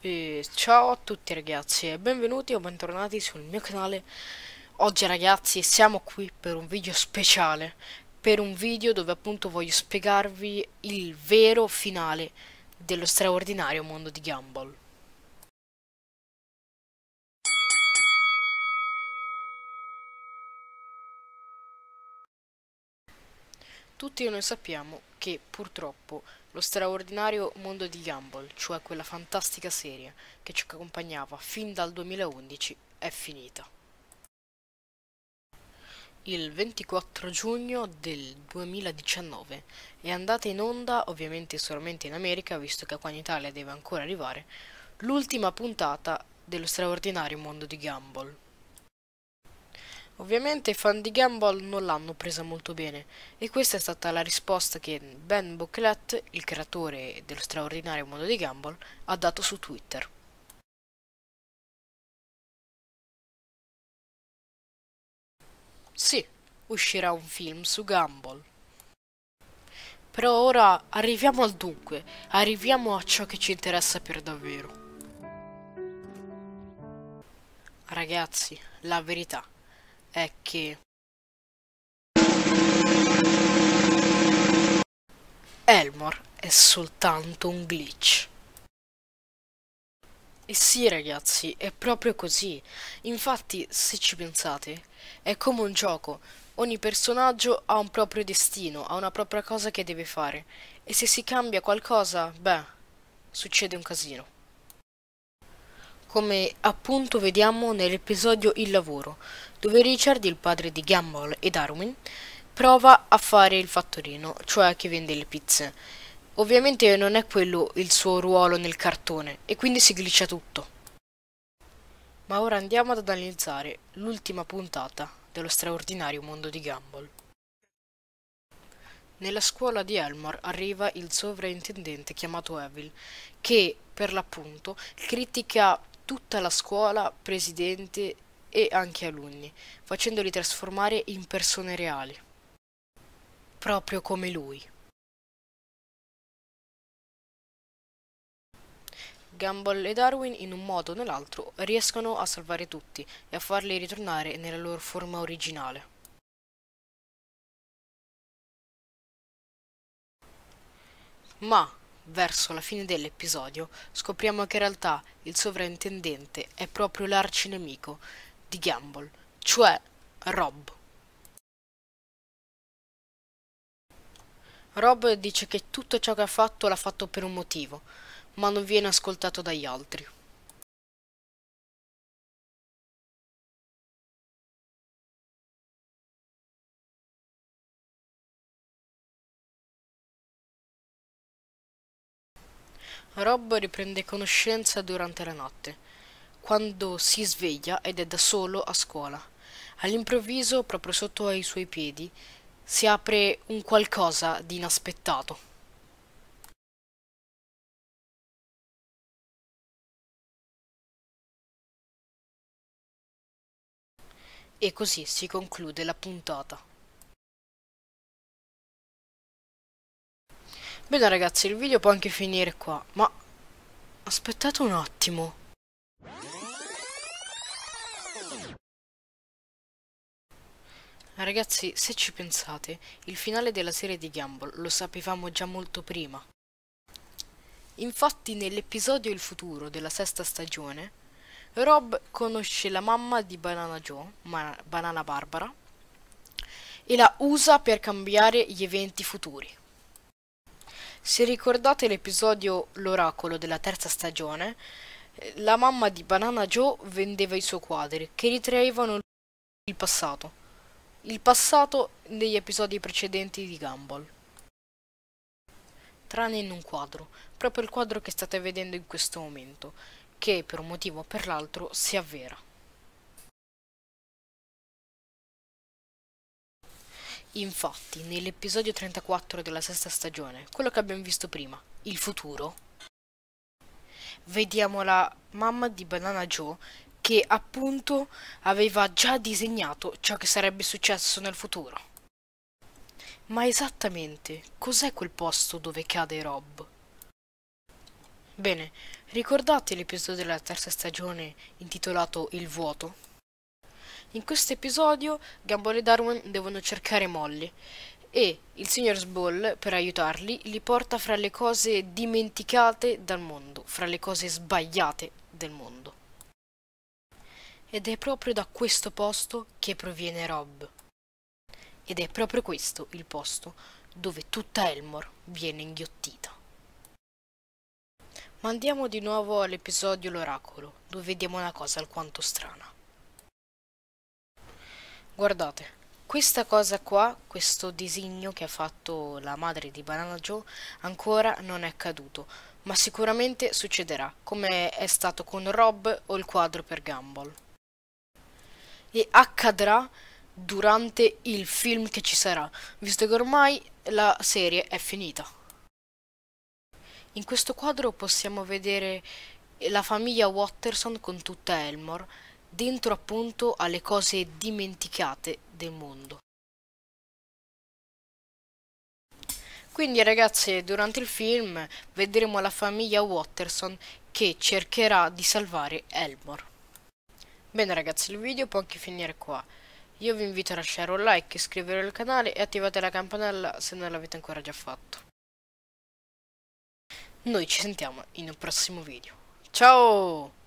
E ciao a tutti ragazzi e benvenuti o bentornati sul mio canale Oggi ragazzi siamo qui per un video speciale Per un video dove appunto voglio spiegarvi il vero finale dello straordinario mondo di Gumball Tutti noi sappiamo che, purtroppo, lo straordinario mondo di Gumball, cioè quella fantastica serie che ci accompagnava fin dal 2011, è finita. Il 24 giugno del 2019 è andata in onda, ovviamente solamente in America, visto che qua in Italia deve ancora arrivare, l'ultima puntata dello straordinario mondo di Gumball. Ovviamente i fan di Gumball non l'hanno presa molto bene e questa è stata la risposta che Ben Boclet, il creatore dello straordinario mondo di Gumball, ha dato su Twitter. Sì, uscirà un film su Gumball. Però ora arriviamo al dunque, arriviamo a ciò che ci interessa per davvero. Ragazzi, la verità è che... Elmore è soltanto un glitch. E sì ragazzi, è proprio così. Infatti, se ci pensate, è come un gioco. Ogni personaggio ha un proprio destino, ha una propria cosa che deve fare. E se si cambia qualcosa, beh, succede un casino come appunto vediamo nell'episodio Il lavoro, dove Richard, il padre di Gumball e Darwin, prova a fare il fattorino, cioè che vende le pizze. Ovviamente non è quello il suo ruolo nel cartone e quindi si glitcha tutto. Ma ora andiamo ad analizzare l'ultima puntata dello straordinario mondo di Gumball. Nella scuola di Elmore arriva il sovrintendente chiamato Evil, che per l'appunto critica tutta la scuola, presidente e anche alunni, facendoli trasformare in persone reali, proprio come lui. Gumball e Darwin in un modo o nell'altro riescono a salvare tutti e a farli ritornare nella loro forma originale. Ma Verso la fine dell'episodio scopriamo che in realtà il sovrintendente è proprio l'arcinemico di Gamble, cioè Rob. Rob dice che tutto ciò che ha fatto l'ha fatto per un motivo, ma non viene ascoltato dagli altri. Rob riprende conoscenza durante la notte, quando si sveglia ed è da solo a scuola. All'improvviso, proprio sotto ai suoi piedi, si apre un qualcosa di inaspettato. E così si conclude la puntata. Bene ragazzi, il video può anche finire qua, ma aspettate un attimo. Ragazzi, se ci pensate, il finale della serie di Gumball lo sapevamo già molto prima. Infatti nell'episodio Il futuro della sesta stagione, Rob conosce la mamma di Banana Joe, ma Banana Barbara, e la usa per cambiare gli eventi futuri. Se ricordate l'episodio L'oracolo della terza stagione, eh, la mamma di Banana Joe vendeva i suoi quadri, che ritraevano il passato. Il passato negli episodi precedenti di Gumball. Tranne in un quadro, proprio il quadro che state vedendo in questo momento, che per un motivo o per l'altro si avvera. Infatti, nell'episodio 34 della sesta stagione, quello che abbiamo visto prima, il futuro, vediamo la mamma di Banana Joe che appunto aveva già disegnato ciò che sarebbe successo nel futuro. Ma esattamente cos'è quel posto dove cade Rob? Bene, ricordate l'episodio della terza stagione intitolato Il vuoto? In questo episodio Gumball e Darwin devono cercare Molly e il signor Sball, per aiutarli, li porta fra le cose dimenticate dal mondo, fra le cose sbagliate del mondo. Ed è proprio da questo posto che proviene Rob. Ed è proprio questo il posto dove tutta Elmore viene inghiottita. Ma andiamo di nuovo all'episodio L'oracolo, dove vediamo una cosa alquanto strana. Guardate, questa cosa qua, questo disegno che ha fatto la madre di Banana Joe, ancora non è accaduto, ma sicuramente succederà, come è stato con Rob o il quadro per Gumball. E accadrà durante il film che ci sarà, visto che ormai la serie è finita. In questo quadro possiamo vedere la famiglia Watterson con tutta Elmore, dentro appunto alle cose dimenticate del mondo. Quindi ragazze, durante il film vedremo la famiglia Watterson che cercherà di salvare Elmore. Bene ragazzi, il video può anche finire qua. Io vi invito a lasciare un like, iscrivervi al canale e attivate la campanella se non l'avete ancora già fatto. Noi ci sentiamo in un prossimo video. Ciao!